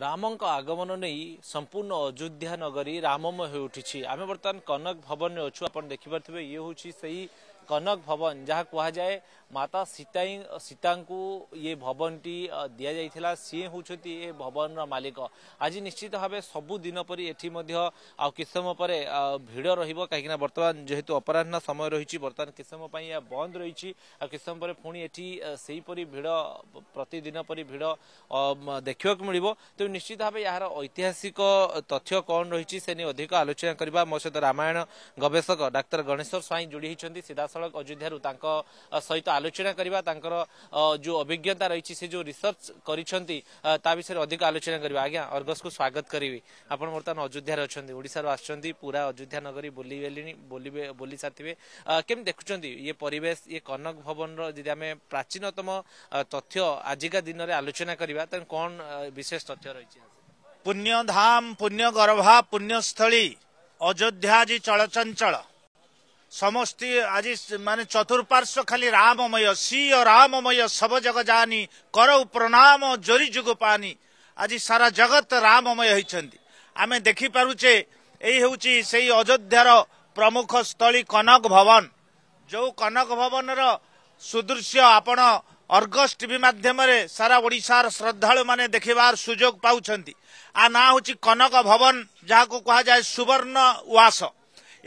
ରାମଙ୍କ ଆଗମନ ନେଇ ସମ୍ପୂର୍ଣ୍ଣ ଅଯୋଧ୍ୟା ନଗରୀ ରାମମୟ ହୋଇ ଉଠିଛି ଆମେ ବର୍ତ୍ତମାନ କନକ ଭବନରେ ଅଛୁ ଆପଣ ଦେଖିପାରୁଥିବେ ଇଏ ହେଉଛି ସେଇ कनक भवन जहाँ कहुए माता सीता सीता ये भवन टी दि जाता सी हूँ ये भवन रालिक आज निश्चित भाव सबुदिन पी एटी आउ समय पर भिड़ रही बर्तमान जेहेतु अपराह समय रही बर्तमान किस समय पर यह बंद रही किस समय पर पुणी एटी से भिड़ प्रतिदिन पर भिड़ देखा मिल तेज निश्चित भाव यार ऐतिहासिक तथ्य कौन रही से नहीं अधिक आलोचना करवा मो सहित रामायण गवेशक डाक्तर गणेश्वर स्वाई जोड़ी होती सीधा ସିଧାସଳଖ ଅଯୋଧ୍ୟାରୁ ତାଙ୍କ ସହିତ ଆଲୋଚନା କରିବା ତାଙ୍କର ଯେଉଁ ଅଭିଜ୍ଞତା ରହିଛି ସେ ଯେଉଁ ରିସର୍ଚ୍ଚ କରିଛନ୍ତି ତା ବିଷୟରେ ଅଧିକ ଆଲୋଚନା କରିବା ଆଜ୍ଞା ଅର୍ଗସକୁ ସ୍ୱାଗତ କରିବି ଆପଣ ବର୍ତ୍ତମାନ ଅଯୋଧ୍ୟାରେ ଅଛନ୍ତି ଓଡ଼ିଶାରୁ ଆସିଛନ୍ତି ପୁରା ଅଯୋଧ୍ୟା ନଗରୀ ବୁଲିବେଲିଣି ବୁଲିବେ ବୁଲି ସାରିଥିବେ କେମିତି ଦେଖୁଛନ୍ତି ଇଏ ପରିବେଶ ଇଏ କନକ ଭବନର ଯଦି ଆମେ ପ୍ରାଚୀନତମ ତଥ୍ୟ ଆଜିକା ଦିନରେ ଆଲୋଚନା କରିବା ତେଣୁ କ'ଣ ବିଶେଷ ତଥ୍ୟ ରହିଛି ପୁଣ୍ୟଧାମ ପୁଣ୍ୟ ଗର୍ଭା ପୁଣ୍ୟସ୍ଥଳୀ ଅଯୋଧ୍ୟା ଆଜି ଚଳଚଞ୍ଚଳ ସମସ୍ତେ ଆଜି ମାନେ ଚତୁଃପାର୍ଶ୍ୱ ଖାଲି ରାମମୟ ସିଅ ରାମମୟ ସବ ଜଗ ଜାନି କର ପ୍ରଣାମ ଜୋରି ଯୁଗ ପାନି ଆଜି ସାରା ଜଗତ ରାମମୟ ହେଇଛନ୍ତି ଆମେ ଦେଖିପାରୁଛେ ଏଇ ହେଉଛି ସେଇ ଅଯୋଧ୍ୟାର ପ୍ରମୁଖ ସ୍ଥଳୀ କନକ ଭବନ ଯେଉଁ କନକ ଭବନର ସୁଦୃଶ୍ୟ ଆପଣ ଅର୍ଗସ୍ ଟିଭି ମାଧ୍ୟମରେ ସାରା ଓଡ଼ିଶାର ଶ୍ରଦ୍ଧାଳୁମାନେ ଦେଖିବାର ସୁଯୋଗ ପାଉଛନ୍ତି ଆ ନାଁ ହେଉଛି କନକ ଭବନ ଯାହାକୁ କୁହାଯାଏ ସୁବର୍ଣ୍ଣ ୱାସ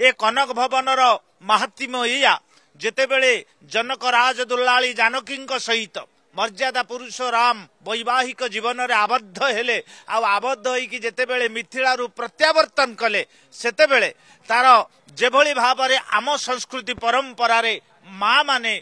ଏ କନକ ଭବନର ମହାତ୍ମୟ ଯେତେବେଳେ ଜନକ ରାଜ ଦୁଲାଳି ଜାନକୀଙ୍କ ସହିତ ମର୍ଯ୍ୟାଦା ପୁରୁଷ ରାମ ବୈବାହିକ ଜୀବନରେ ଆବଦ୍ଧ ହେଲେ ଆଉ ଆବଦ୍ଧ ହେଇକି ଯେତେବେଳେ ମିଥିଳାରୁ ପ୍ରତ୍ୟାବର୍ତ୍ତନ କଲେ ସେତେବେଳେ ତାର ଯେଭଳି ଭାବରେ ଆମ ସଂସ୍କୃତି ପରମ୍ପରାରେ ମା ମାନେ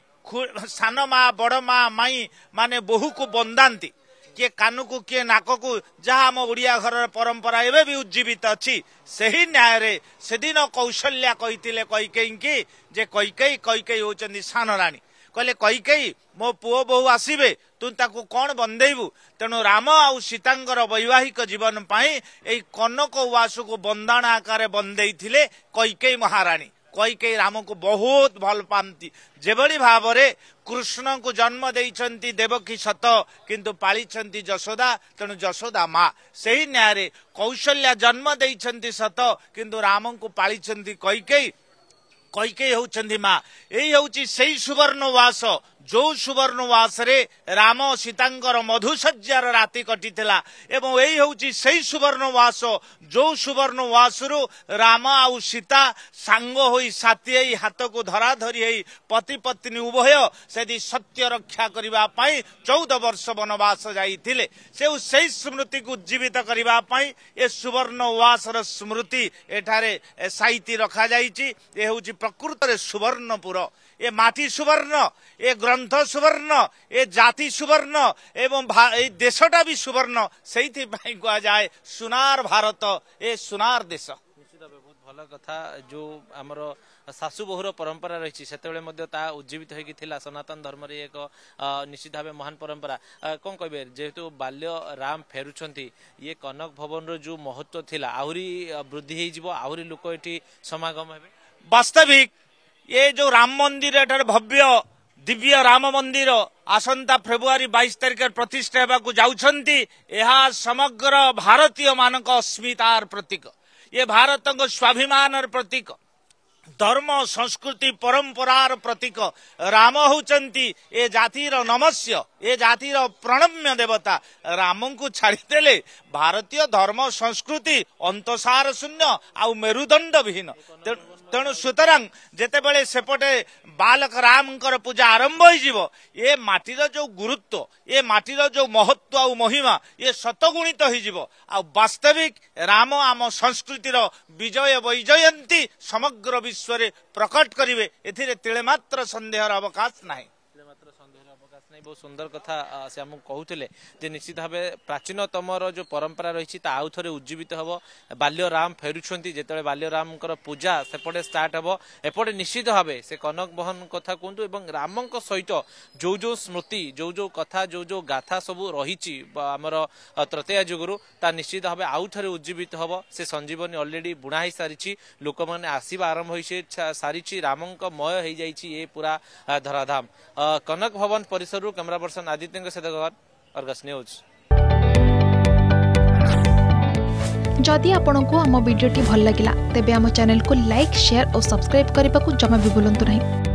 ସାନ ମା ବଡ଼ ମା ମାଇଁ ମାନେ ବୋହୁକୁ ବନ୍ଦାନ୍ତି କିଏ କାନକୁ କିଏ ନାକକୁ ଯାହା ଆମ ଓଡ଼ିଆ ଘରର ପରମ୍ପରା ଏବେ ବି ଉଜ୍ଜୀବିତ ଅଛି ସେହି ନ୍ୟାୟରେ ସେଦିନ କୌଶଲ୍ୟା କହିଥିଲେ କୈକେଇଙ୍କି ଯେ କୈକେଇ କୈକେଇ ହେଉଛନ୍ତି ସାନ ରାଣୀ କହିଲେ କୈକେଇ ମୋ ପୁଅ ବୋହୂ ଆସିବେ ତୁ ତାକୁ କଣ ବନ୍ଦେଇବୁ ତେଣୁ ରାମ ଆଉ ସୀତାଙ୍କର ବୈବାହିକ ଜୀବନ ପାଇଁ ଏଇ କନକ ଉଆସକୁ ବନ୍ଦାଣ ଆକାରରେ ବନ୍ଦେଇଥିଲେ କୈକେଇ ମହାରାଣୀ କହିକି ରାମଙ୍କୁ ବହୁତ ଭଲ ପାଆନ୍ତି ଯେଭଳି ଭାବରେ କୃଷ୍ଣଙ୍କୁ ଜନ୍ମ ଦେଇଛନ୍ତି ଦେବକୀ ସତ କିନ୍ତୁ ପାଳିଛନ୍ତି ଯଶୋଦା ତେଣୁ ଯଶୋଦା ମା ସେହି ନ୍ୟାୟରେ କୌଶଲ୍ୟା ଜନ୍ମ ଦେଇଛନ୍ତି ସତ କିନ୍ତୁ ରାମଙ୍କୁ ପାଳିଛନ୍ତି କୈକେଇ କୈକେଇ ହେଉଛନ୍ତି ମା ଏଇ ହେଉଛି ସେଇ ସୁବର୍ଣ୍ଣ ଉଆସ ଯୋଉ ସୁବର୍ଣ୍ଣବାସରେ ରାମ ସୀତାଙ୍କର ମଧୁସଜ୍ୟାର ରାତି କଟିଥିଲା ଏବଂ ଏଇ ହେଉଛି ସେଇ ସୁବର୍ଣ୍ଣବାସ ଯୋଉ ସୁବର୍ଣ୍ଣବାସରୁ ରାମ ଆଉ ସୀତା ସାଙ୍ଗ ହୋଇ ସାତିଆଇ ହାତକୁ ଧରାଧରି ହେଇ ପତି ପତ୍ନୀ ଉଭୟ ସେଠି ସତ୍ୟ ରକ୍ଷା କରିବା ପାଇଁ ଚଉଦ ବର୍ଷ ବନବାସ ଯାଇଥିଲେ ସେ ସେଇ ସ୍ମୃତିକୁ ଉଜ୍ଜୀବିତ କରିବା ପାଇଁ ଏ ସୁବର୍ଣ୍ଣବାସର ସ୍ମୃତି ଏଠାରେ ସାଇତି ରଖାଯାଇଛି ଏ ହେଉଛି ପ୍ରକୃତରେ ସୁବର୍ଣ୍ଣପୁର ଏ ମାଟି ସୁବର୍ଣ୍ଣ ଏ ଗ୍ର গ্রন্থ সুবর্ণ এ জাতি সুবর্ণ এবং এই দেশটা ବି ସୁବର୍ଣ୍ଣ ସେଇଥିପାଇଁ କୁହାଯାଏ ସୁନାର ଭାରତ ଏ ସୁନାର ଦେଶ ନିଶ୍ଚିତ ଭାବେ ବହୁତ ଭଲ କଥା ଯୋଉ ଆମର ଶାଶୁ ବୋହୁର ପରମ୍ପରା ରହିଛି ସେତେବେଳେ ମଧ୍ୟ ତାହା ଉଜ୍ଜୀବିତ ହୋଇକି ଥିଲା ସନାତନ ଧର୍ମରେ ଏକ ନିଶ୍ଚିତ ଭାବେ ମହାନ ପରମ୍ପରା କ'ଣ କହିବେ ଯେହେତୁ ବାଲ୍ୟ ରାମ ଫେରୁଛନ୍ତି ଇଏ କନକ ଭବନର ଯୋଉ ମହତ୍ଵ ଥିଲା ଆହୁରି ବୃଦ୍ଧି ହେଇଯିବ ଆହୁରି ଲୋକ ଏଠି ସମାଗମ ହେବେ ବାସ୍ତବିକ ଏ ଯୋଉ ରାମ ମନ୍ଦିର ଏଠାରେ ଭବ୍ୟ ଦିବ୍ୟ ରାମ ମନ୍ଦିର ଆସନ୍ତା ଫେବୃଆରୀ ବାଇଶ ତାରିଖରେ ପ୍ରତିଷ୍ଠା ହେବାକୁ ଯାଉଛନ୍ତି ଏହା ସମଗ୍ର ଭାରତୀୟ ମାନଙ୍କ ଅସ୍ମିତାର ପ୍ରତୀକ ଇଏ ଭାରତଙ୍କ ସ୍ୱାଭିମାନର ପ୍ରତୀକ ଧର୍ମ ସଂସ୍କୃତି ପରମ୍ପରାର ପ୍ରତୀକ ରାମ ହେଉଛନ୍ତି ଏ ଜାତିର ନମସ୍ୟ ଏ ଜାତିର ପ୍ରଣମ୍ୟ ଦେବତା ରାମଙ୍କୁ ଛାଡ଼ିଦେଲେ ଭାରତୀୟ ଧର୍ମ ସଂସ୍କୃତି ଅନ୍ତଃସାର ଶୂନ୍ୟ ଆଉ ମେରୁଦଣ୍ଡ ବିହୀନ ତେଣୁ ତେଣୁ ସୁତରାଂ ଯେତେବେଳେ ସେପଟେ ବାଲକ ରାମଙ୍କର ପୂଜା ଆରମ୍ଭ ହେଇଯିବ ଏ ମାଟିର ଯୋଉ ଗୁରୁତ୍ୱ ଏ ମାଟିର ଯୋଉ ମହତ୍ଵ ଆଉ ମହିମା ଇଏ ଶତଗୁଣିତ ହେଇଯିବ ଆଉ ବାସ୍ତବିକ ରାମ ଆମ ସଂସ୍କୃତିର ବିଜୟ ବୈଜୟନ୍ତୀ ସମଗ୍ର ବିଶ୍ୱରେ ପ୍ରକଟ କରିବେ ଏଥିରେ ତିଳେମାତ୍ର ସନ୍ଦେହର ଅବକାଶ ନାହିଁ ବହୁତ ସୁନ୍ଦର କଥା ସେ ଆମକୁ କହୁଥିଲେ ଯେ ନିଶ୍ଚିତ ଭାବେ ପ୍ରାଚୀନତମର ଯେଉଁ ପରମ୍ପରା ରହିଛି ତା ଆଉ ଥରେ ଉଜ୍ଜୀବିତ ହେବ ବାଲ୍ୟ ରାମ ଫେରୁଛନ୍ତି ଯେତେବେଳେ ବାଲ୍ୟ ରାମଙ୍କର ପୂଜା ସେପଟେ ଷ୍ଟାର୍ଟ ହେବ ଏପଟେ ନିଶ୍ଚିତ ଭାବେ ସେ କନକ ମୋହନ କଥା କୁହନ୍ତୁ ଏବଂ ରାମଙ୍କ ସହିତ ଯେଉଁ ଯେଉଁ ସ୍ମୃତି ଯେଉଁ ଯେଉଁ କଥା ଯେଉଁ ଯେଉଁ ଗାଥା ସବୁ ରହିଛି ଆମର ତ୍ରତେୟା ଯୁଗରୁ ତା ନିଶ୍ଚିତ ଭାବେ ଆଉ ଥରେ ଉଜ୍ଜୀବିତ ହେବ ସେ ସଞ୍ଜୀବନୀ ଅଲରେଡି ବୁଣା ହୋଇସାରିଛି ଲୋକମାନେ ଆସିବା ଆରମ୍ଭ ହୋଇ ସାରିଛି ରାମଙ୍କ ମୟ ହେଇଯାଇଛି ଏ ପୁରା ଧରାଧାମ କନକ તિલક भवन परिसर कैमेरा पर्सन आदित्य સહિત ગવાર અર્ગસ ન્યૂઝ जदि आपण को आम भिड्टे भल लगा तेब आम को लाइक सेयार और सब्सक्राइब करने को जमा भी बुलां नहीं